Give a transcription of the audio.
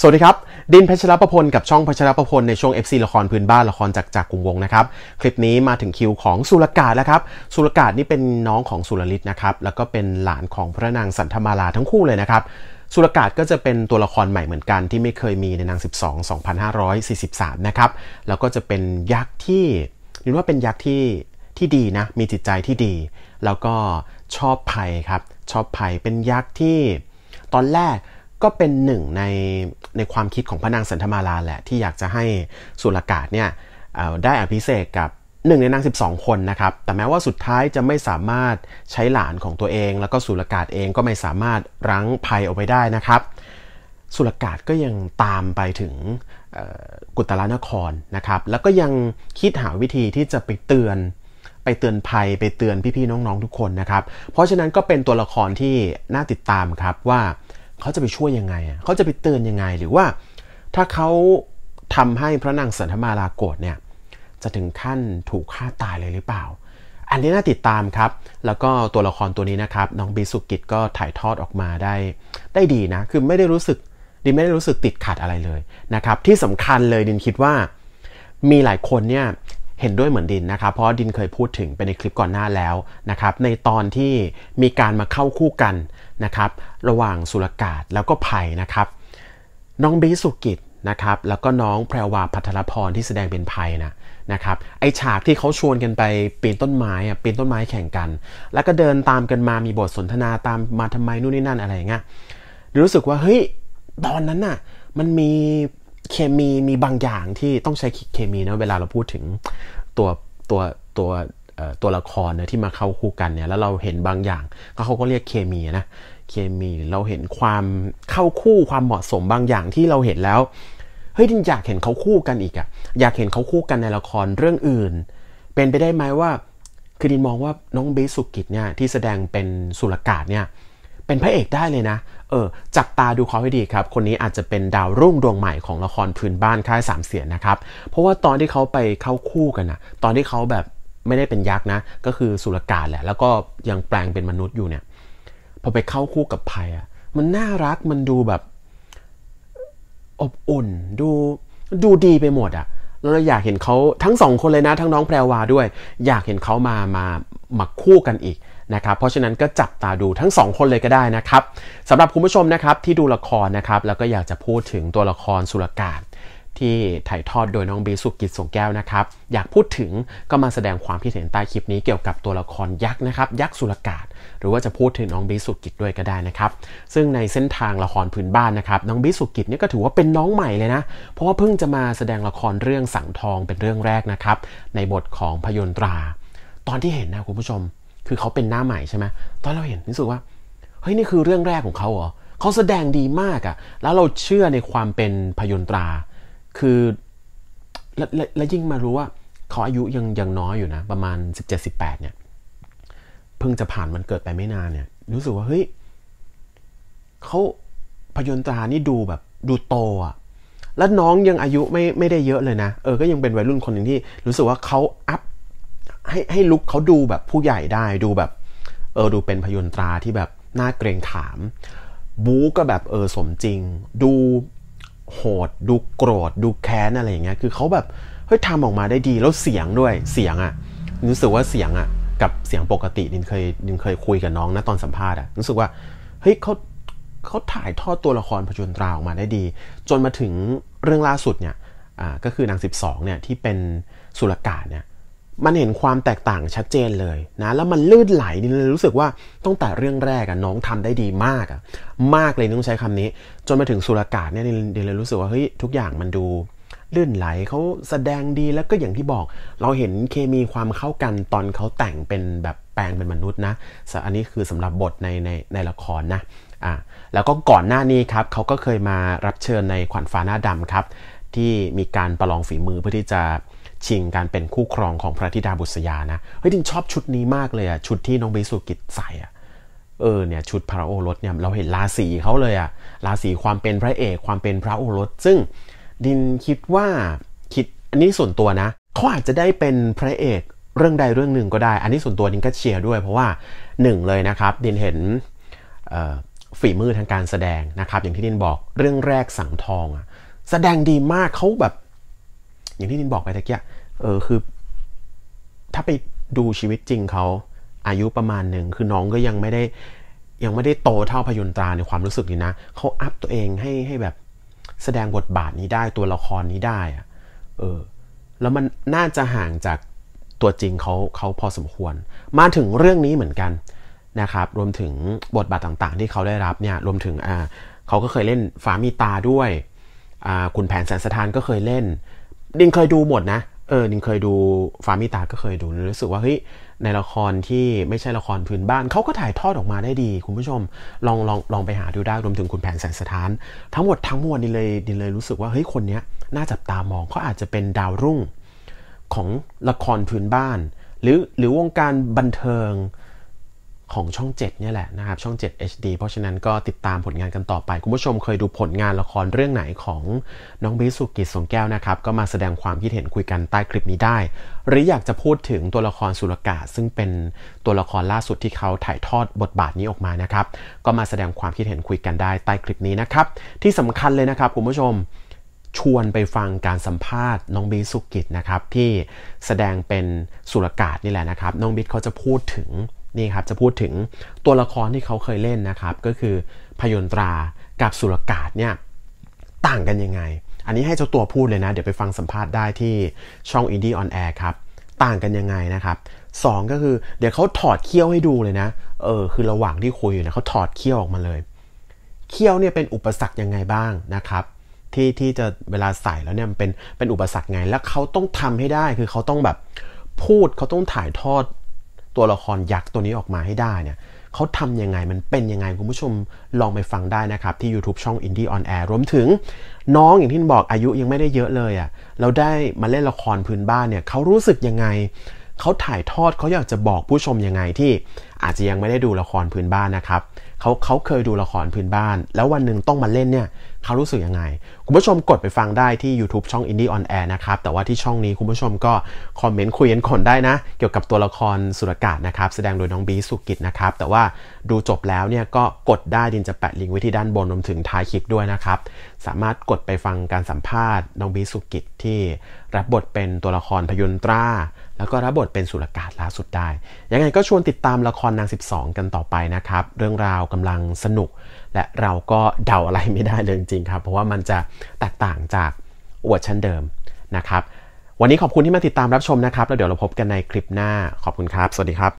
สวัสดีครับ ดินเพชรประพล กับช่องเพชรประพล ในช่วง FC ละครพื้นบ้านละคร จากจากกรุงวงนะครับ คลิปนี้มาถึงคิวของสุรกาศแล้วครับ สุรกาศนี่เป็นน้องของสุรลิศนะครับ แล้วก็เป็นหลานของพระนางสันธมาลาทั้งคู่เลยนะครับ สุรกาศก็จะเป็นตัวละครใหม่เหมือนกันที่ไม่เคยมีในนาง12 2543นะครับ แล้วก็จะเป็นยักษ์ที่นือว่าเป็นยักษ์ที่ที่ดีนะ มีจิตใจที่ดี แล้วก็ชอบภัยครับ ชอบภัยเป็นยักษ์ที่ตอนแรกก็เป็นหนึ่งในในความคิดของพระนางสันธมาราแหละที่อยากจะให้สุลกาศเนี่ยได้อภิเษกกับหนึ่งในนาง12 คนนะครับแต่แม้ว่าสุดท้ายจะไม่สามารถใช้หลานของตัวเอง แล้วก็สุลกาศเองก็ไม่สามารถรั้งภัยเอาไว้ได้นะครับสุลกาศก็ยังตามไปถึงกุตลานครนะครับ แล้วก็ยังคิดหาวิธีที่จะไปเตือน ไปเตือนภัยไปเตือนพี่ๆน้องๆทุกคนนะครับ เพราะฉะนั้นก็เป็นตัวละครที่น่าติดตามครับว่าเขาจะไปช่วยยังไงเขาจะไปเตือนยังไง หรือว่า ถ้าเขาทำให้พระนางสันธมาลาโกรธเนี่ยจะถึงขั้นถูกฆ่าตายเลยหรือเปล่า อันนี้น่าติดตามครับ แล้วก็ตัวละครตัวนี้นะครับน้องบีสุกิจก็ถ่ายทอดออกมาได้ ได้ดีนะ คือไม่ได้รู้สึกดินไม่ได้รู้สึกติดขัดอะไรเลยนะครับ ที่สำคัญเลยดินคิดว่ามีหลายคนเนี่ยเห็นด้วยเหมือนดินนะครับ เพราะดินเคยพูดถึงไปในคลิปก่อนหน้าแล้วนะครับ ในตอนที่มีการมาเข้าคู่กันนะครับระหว่างสุลกาศแล้วก็ไผ่นะครับน้องบีสุกิจนะครับแล้วก็น้องแพรวาพัทรพรที่แสดงเป็นไผ่นะนะครับไอฉากที่เขาชวนกันไปปีนต้นไม้อะปีนต้นไม้แข่งกัน แล้วก็เดินตามกันมามีบทสนทนาตามมาทำไมนู่นนี่นั่นอะไรเงี้ยรู้สึกว่าเฮ้ยตอนนั้นน่ะมันมีเคมีมีบางอย่างที่ต้องใช้เคมีนะเวลาเราพูดถึงตัวตัวตัวตัวละครนะที่มาเข้าคู่กันเนี่ยแล้วเราเห็นบางอย่างก็เขาก็เรียกเคมีนะเคมีเราเห็นความเข้าคู่ความเหมาะสมบางอย่างที่เราเห็นแล้วเฮ้ยิฉันอยากเห็นเขาคู่กันอีกอะอยากเห็นเขาคู่กันในละครเรื่องอื่น เป็นไปได้ไหมว่าคือดินมองว่าน้องเบสุกิจเนี่ยที่แสดงเป็นสุรกาศเนี่ยเป็นพระเอกได้เลยนะเออจับตาดูเขาให้ดีครับ คนนี้อาจจะเป็นดาวรุ่งดวงใหม่ของละครพื้นบ้านค่ายสามเสียนนะครับ เพราะว่าตอนที่เขาไปเข้าคู่กันอะตอนที่เขาแบบไม่ได้เป็นยักษ์นะ ก็คือสุรกาศแหละ แล้วก็ยังแปลงเป็นมนุษย์อยู่เนี่ย พอไปเข้าคู่กับภัยอะมันน่ารัก มันดูแบบ อบอุ่น ดูดูดีไปหมดอะเราอยากเห็นเขาทั้งสองคนเลยนะ ทั้งน้องแพรวาด้วย อยากเห็นเขามา มา มาคู่กันอีกนะครับ เพราะฉะนั้นก็จับตาดูทั้งสองคนเลยก็ได้นะครับสำหรับคุณผู้ชมนะครับ ที่ดูละครนะครับ แล้วก็อยากจะพูดถึงตัวละครสุรกาศที่ถ่ายทอดโดยน้องบีสุกิจสงแก้วนะครับ อยากพูดถึงก็มาแสดงความคิดเห็นใต้คลิปนี้เกี่ยวกับตัวละครยักษ์นะครับ ยักษ์สุรกาศหรือว่าจะพูดถึงน้องบีสุกิจด้วยก็ได้นะครับ ซึ่งในเส้นทางละครพื้นบ้านนะครับน้องบีสุกิจนี่ก็ถือว่าเป็นน้องใหม่เลยนะเพราะว่าเพิ่งจะมาแสดงละครเรื่องสังทองเป็นเรื่องแรกนะครับ ในบทของพยนตรา ตอนที่เห็นนะคุณผู้ชม คือเขาเป็นหน้าใหม่ใช่ไหมตอนเราเห็นรู้สึกว่าเฮ้ยนี่คือเรื่องแรกของเขาเหรอเขาแสดงดีมากอะ่ะแล้วเราเชื่อในความเป็นพยนตราคือ แลแลและยิ่งมารู้ว่าเขาอายุยังยังน้อยอยู่นะประมาณ 17-18เนี่ยเพิ่งจะผ่านมันเกิดไปไม่นานเนี่ยรู้สึกว่า เฮ้ยเขาพยนตรานี่ดูแบบดูโตอะแล้วน้องยังอายุไม่ไม่ได้เยอะเลยนะเออก็ยังเป็นวัยรุ่นคนหนึ่งที่รู้สึกว่าเขาอัพให้ให้ลุกเขาดูแบบผู้ใหญ่ได้ดูแบบเออดูเป็นพยนตราที่แบบน่าเกรงขาม บู๊ก็แบบเออสมจริงดูโหดดูโกรธดูแค้นอะไรอย่างเงี้ยคือเขาแบบเฮ้ยทำออกมาได้ดีแล้วเสียงด้วยเสียงอะ่ะรู้สึกว่าเสียงอะ่ะกับเสียงปกติดินเคยดินเคยคุยกับน้องนะตอนสัมภาษณ์อะ่ะรู้สึกว่าเฮ้ยเขาเขาถ่ายทอดตัวละครผจญตราออกมาได้ดี จนมาถึงเรื่องล่าสุดเนี่ย อ่า ก็คือ นาง12เนี่ย ที่เป็นสุลกาศเนี่ยมันเห็นความแตกต่างชัดเจนเลยนะ แล้วมันลื่นไหลนี่เลยรู้สึกว่าตั้งแต่เรื่องแรกอะน้องทำได้ดีมากอะมากเลยต้องใช้คำนี้ จนมาถึงสุรากาศเนี่ยเดเลยรู้สึกว่าเฮ้ยทุกอย่างมันดู ลื่นไหลเขาแสดงดีแล้วก็อย่างที่บอก เราเห็นเคมีความเข้ากันตอนเขาแต่งเป็นแบบแปลงเป็นมนุษย์นะอันนี้คือสำหรับบทในในในละครนะอ่าแล้วก็ก่อนหน้านี้ครับเขาก็เคยมารับเชิญในขวัญฟ้าหน้าดำครับ ที่มีการประลองฝีมือเพื่อที่จะชิงการเป็นคู่ครองของพระธิดาบุษยานะเฮ้ยจริงชอบชุดนี้มากเลยอะชุดที่น้องเบสุกิจใส่อะเออเนี่ยชุดพระโอรสเนี่ยเราเห็นราศีเขาเลยอะราศีความเป็นพระเอกความเป็นพระโอรสซึ่งดินคิดว่าคิดอันนี้ส่วนตัวนะเขาอาจจะได้เป็นพระเอกเรื่องใดเรื่องหนึ่งก็ได้ อันนี้ส่วนตัวดินก็เชียร์ด้วย เพราะว่าหนึ่งเลยนะครับ ดินเห็นฝีมือทางการแสดงนะครับ อย่างที่ดินบอกเรื่องแรกสังทองอะแสดงดีมากเขาแบบอย่างที่ดินบอกไปตะเกียเออ คือ ถ้าไปดูชีวิตจริงเขาอายุประมาณหนึ่งคือน้องก็ยังไม่ได้ ยังไม่ได้โตเท่าพยุนตราในความรู้สึกนี้นะเขาอัพตัวเองให้ให้แบบแสดงบทบาทนี้ได้ตัวละครนี้ได้อะเออ แล้วมันน่าจะห่างจากตัวจริงเขาเขาพอสมควร มาถึงเรื่องนี้เหมือนกันนะครับ รวมถึงบทบาทต่าง ๆ ที่เขาได้รับเนี่ย รวมถึงอ่าเขาก็เคยเล่นฝามีตาด้วยอ่าคุณแผนแสนสถานก็เคยเล่นดินเคยดูหมดนะ เออดินเคยดูฟามิตาก็เคยดู รู้สึกว่าเฮ้ย ในละครที่ไม่ใช่ละครพื้นบ้าน เขาก็ถ่ายทอดออกมาได้ดี คุณผู้ชมลองลองลองไปหาดูได้ รวมถึงคุณแผนแสนสถาน ทั้งหมดทั้งมวลดินเลยดินเลยรู้สึกว่าเฮ้ย คนเนี้ยน่าจับตามองเขาอาจจะเป็นดาวรุ่งของละครพื้นบ้าน หรือหรือวงการบันเทิงของช่อง7เนี่ยแหละนะครับช่อง 7 HD เพราะฉะนั้นก็ติดตามผลงานกันต่อไปคุณผู้ชมเคยดูผลงานละครเรื่องไหนของน้องบิสุกิจสงแก้วนะครับ ก็มาแสดงความคิดเห็นคุยกันใต้คลิปนี้ได้ หรืออยากจะพูดถึงตัวละครสุรกาซึ่งเป็นตัวละครล่าสุดที่เขาถ่ายทอดบทบาทนี้ออกมานะครับก็มาแสดงความคิดเห็นคุยกันได้ใต้คลิปนี้นะครับที่สำคัญเลยนะครับคุณผู้ชม ชวนไปฟังการสัมภาษณ์น้องบิสุกิจนะครับที่แสดงเป็นสุรกาศนี่แหละนะครับน้องบิ๊เขาจะพูดถึงนี่ครับจะพูดถึงตัวละครที่เขาเคยเล่นนะครับ ก็คือพยนตรากับสุรกาศเนี่ยต่างกันยังไง อันนี้ให้เจ้าตัวพูดเลยนะ เดี๋ยวไปฟังสัมภาษณ์ได้ที่ช่องอดี้ออนแอร์ครับ ต่างกันยังไงนะครับสองก็คือเดี๋ยวเขาถอดเขี้ยวให้ดูเลยนะเออคือระหว่างที่คุยอยู่นะเขาถอดเขี้ยวออกมาเลยเขี้ยวเนี่ยเป็นอุปสรรคยังไงบ้างนะครับ ที่ที่จะเวลาใส่แล้วเนี่ยมันเป็นเป็นอุปสรรคไงแล้วเขาต้องทำให้ได้คือเขาต้องแบบพูดเขาต้องถ่ายทอดตัวละครยักษ์ตัวนี้ออกมาให้ได้เนี่ยเขาทำยังไงมันเป็นยังไงคุณผู้ชมลองไปฟังได้นะครับที่ YouTube ช่อง Indie on Air รวมถึงน้องอย่างที่บอกอายุยังไม่ได้เยอะเลยอะ่ะเราได้มาเล่นละครพื้นบ้านเนี่ยเขารู้สึกยังไง เขาถ่ายทอดเขาอยากจะบอกผู้ชมยังไงที่อาจจะยังไม่ได้ดูละครพื้นบ้านนะครับเขาเขาเคยดูละครพื้นบ้าน แล้ววันหนึ่งต้องมาเล่นเนี่ย เขารู้สึกยังไง คุณผู้ชมกดไปฟังได้ที่ YouTube ช่อง Indie on Air นะครับ แต่ว่าที่ช่องนี้คุณผู้ชมก็คอมเมนต์คุยกันคนได้นะ เกี่ยวกับตัวละครสุรกาศนะครับ แสดงโดยน้องบีสุกิจนะครับ แต่ว่าดูจบแล้วเนี่ยก็กดได้ดินจะแปะลิงก์ไว้ที่ด้านบนรวมถึงท้ายคลิปด้วยนะครับสามารถกดไปฟังการสัมภาษณ์น้องบีสุกิจที่รับบทเป็นตัวละครพยนตราแล้วก็รับบทเป็นสุรกาศล่าสุดได้ยังไงก็ชวนติดตามละครนาง12 กันต่อไปนะครับ เรื่องราวกำลังสนุก และเราก็เดาอะไรไม่ได้เลยจริงครับ เพราะว่ามันจะแตกต่างจาก อวดชั้นเดิมนะครับ วันนี้ขอบคุณที่มาติดตามรับชมนะครับแล้วเดี๋ยวเราพบกันในคลิปหน้า ขอบคุณครับ สวัสดีครับ